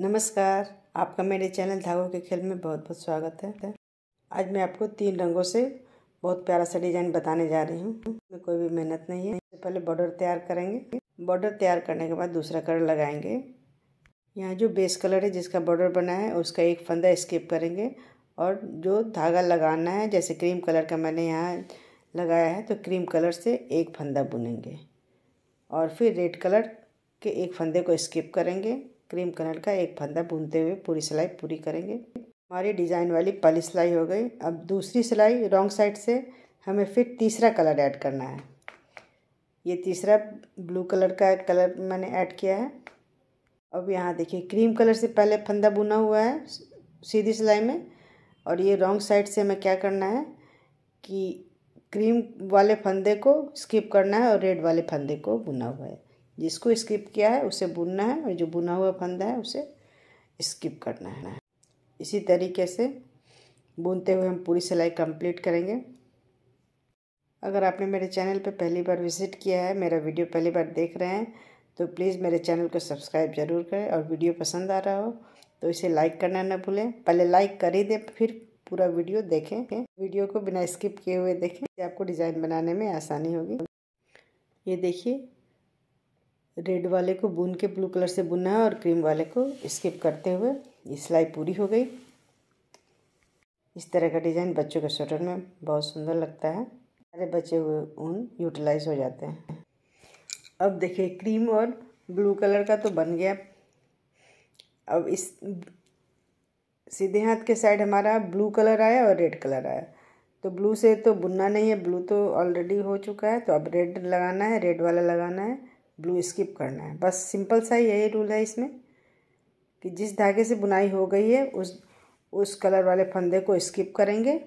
नमस्कार आपका मेरे चैनल धागों के खेल में बहुत बहुत स्वागत है आज मैं आपको तीन रंगों से बहुत प्यारा सा डिजाइन बताने जा रही हूँ इसमें कोई भी मेहनत नहीं है सबसे पहले बॉर्डर तैयार करेंगे बॉर्डर तैयार करने के बाद दूसरा कलर लगाएंगे यहाँ जो बेस कलर है जिसका बॉर्डर बना है उसका एक फंदा स्किप करेंगे और जो धागा लगाना है जैसे क्रीम कलर का मैंने यहाँ लगाया है तो क्रीम कलर से एक फंदा बुनेंगे और फिर रेड कलर के एक फंदे को स्किप करेंगे क्रीम कलर का एक फंदा बुनते हुए पूरी सिलाई पूरी करेंगे हमारी डिज़ाइन वाली पहली सिलाई हो गई अब दूसरी सिलाई रॉन्ग साइड से हमें फिर तीसरा कलर ऐड करना है ये तीसरा ब्लू कलर का कलर मैंने ऐड किया है अब यहाँ देखिए क्रीम कलर से पहले फंदा बुना हुआ है सीधी सिलाई में और ये रॉन्ग साइड से हमें क्या करना है कि क्रीम वाले फंदे को स्किप करना है और रेड वाले फंदे को बुना हुआ है जिसको स्किप किया है उसे बुनना है और जो बुना हुआ फंदा है उसे स्किप करना है इसी तरीके से बुनते हुए हम पूरी सिलाई कंप्लीट करेंगे अगर आपने मेरे चैनल पर पहली बार विज़िट किया है मेरा वीडियो पहली बार देख रहे हैं तो प्लीज़ मेरे चैनल को सब्सक्राइब ज़रूर करें और वीडियो पसंद आ रहा हो तो इसे लाइक करना ना भूलें पहले लाइक कर ही दें फिर पूरा वीडियो देखें वीडियो को बिना स्किप किए हुए देखें आपको डिज़ाइन बनाने में आसानी होगी ये देखिए रेड वाले को बुन के ब्लू कलर से बुनना है और क्रीम वाले को स्किप करते हुए ये सिलाई पूरी हो गई इस तरह का डिज़ाइन बच्चों के स्वेटर में बहुत सुंदर लगता है सारे बचे हुए ऊन यूटिलाइज हो जाते हैं अब देखिए क्रीम और ब्लू कलर का तो बन गया अब इस सीधे हाथ के साइड हमारा ब्लू कलर आया और रेड कलर आया तो ब्लू से तो बुनना नहीं है ब्लू तो ऑलरेडी हो चुका है तो अब रेड लगाना है रेड वाला लगाना है ब्लू स्किप करना है बस सिंपल सा यही रूल है इसमें कि जिस धागे से बुनाई हो गई है उस उस कलर वाले फंदे को स्किप करेंगे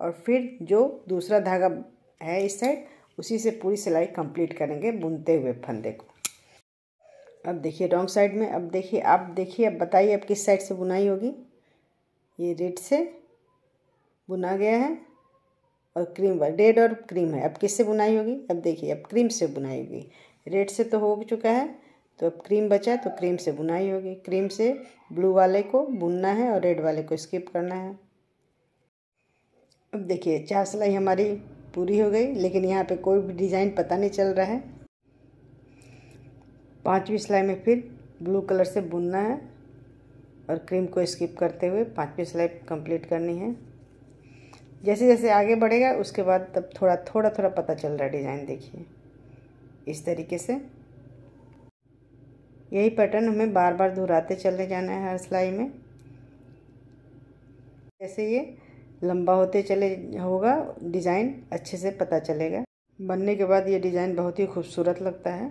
और फिर जो दूसरा धागा है इस साइड उसी से पूरी सिलाई कंप्लीट करेंगे बुनते हुए फंदे को अब देखिए रॉन्ग साइड में अब देखिए आप देखिए अब बताइए अब किस साइड से बुनाई होगी ये रेड से बुना गया है और क्रीम रेड और क्रीम है अब किससे बुनाई होगी अब देखिए अब क्रीम से बुनाई होगी रेड से तो हो चुका है तो अब क्रीम बचा है तो क्रीम से बुनाई होगी क्रीम से ब्लू वाले को बुनना है और रेड वाले को स्किप करना है अब देखिए चार सिलाई हमारी पूरी हो गई लेकिन यहाँ पे कोई भी डिज़ाइन पता नहीं चल रहा है पाँचवीं सिलाई में फिर ब्लू कलर से बुनना है और क्रीम को स्किप करते हुए पाँचवीं सिलाई कंप्लीट करनी है जैसे जैसे आगे बढ़ेगा उसके बाद तब थोड़ा थोड़ा थोड़ा पता चल रहा है डिज़ाइन देखिए इस तरीके से यही पैटर्न हमें बार बार दोहराते चले जाना है हर सिलाई में जैसे ये लंबा होते चले होगा डिज़ाइन अच्छे से पता चलेगा बनने के बाद ये डिज़ाइन बहुत ही खूबसूरत लगता है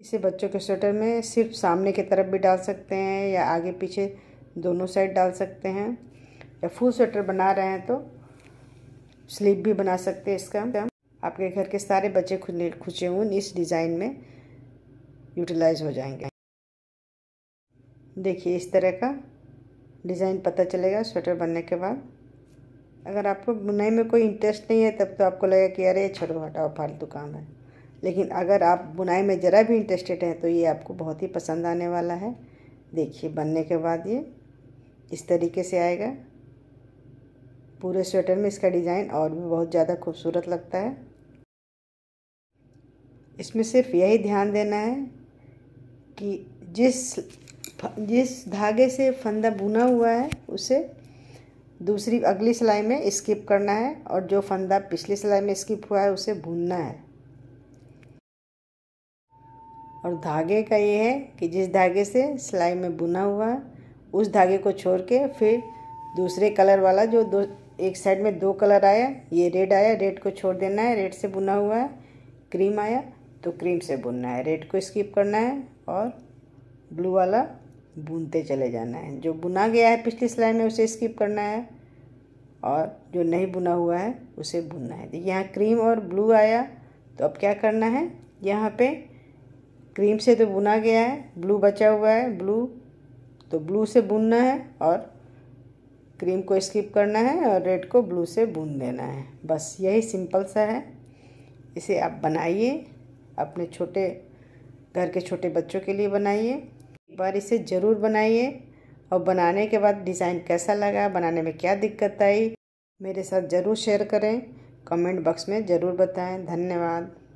इसे बच्चों के स्वेटर में सिर्फ सामने की तरफ भी डाल सकते हैं या आगे पीछे दोनों साइड डाल सकते हैं या फुल स्वेटर बना रहे हैं तो स्लीप भी बना सकते हैं इसका आपके घर के सारे बच्चे खुले खुचे ऊन इस डिज़ाइन में यूटिलाइज हो जाएंगे देखिए इस तरह का डिज़ाइन पता चलेगा स्वेटर बनने के बाद अगर आपको बुनाई में कोई इंटरेस्ट नहीं है तब तो आपको लगेगा कि अरे छोड़ो हटाओ फालतू काम है लेकिन अगर आप बुनाई में ज़रा भी इंटरेस्टेड हैं तो ये आपको बहुत ही पसंद आने वाला है देखिए बनने के बाद ये इस तरीके से आएगा पूरे स्वेटर में इसका डिज़ाइन और भी बहुत ज़्यादा खूबसूरत लगता है इसमें सिर्फ यही ध्यान देना है कि जिस जिस धागे से फंदा बुना हुआ है उसे दूसरी अगली सिलाई में स्किप करना है और जो फंदा पिछली सिलाई में स्किप हुआ है उसे भूनना है और धागे का ये है कि जिस धागे से सिलाई में बुना हुआ है उस धागे को छोड़ के फिर दूसरे कलर वाला जो दो एक साइड में दो कलर आया ये रेड आया रेड को छोड़ देना है रेड से बुना हुआ है क्रीम आया तो क्रीम से बुनना है रेड को स्किप करना है और ब्लू वाला बुनते चले जाना है जो बुना गया है पिछली सिलाई में उसे स्किप करना है और जो नहीं बुना हुआ है उसे बुनना है यहाँ क्रीम और ब्लू आया तो अब क्या करना है यहाँ पे क्रीम से तो बुना गया है ब्लू बचा हुआ है ब्लू तो ब्लू से बुनना है और क्रीम को स्किप करना है और रेड को ब्लू से बुन देना है बस यही सिंपल सा है इसे आप बनाइए अपने छोटे घर के छोटे बच्चों के लिए बनाइए एक बार इसे ज़रूर बनाइए और बनाने के बाद डिज़ाइन कैसा लगा बनाने में क्या दिक्कत आई मेरे साथ ज़रूर शेयर करें कमेंट बॉक्स में ज़रूर बताएं धन्यवाद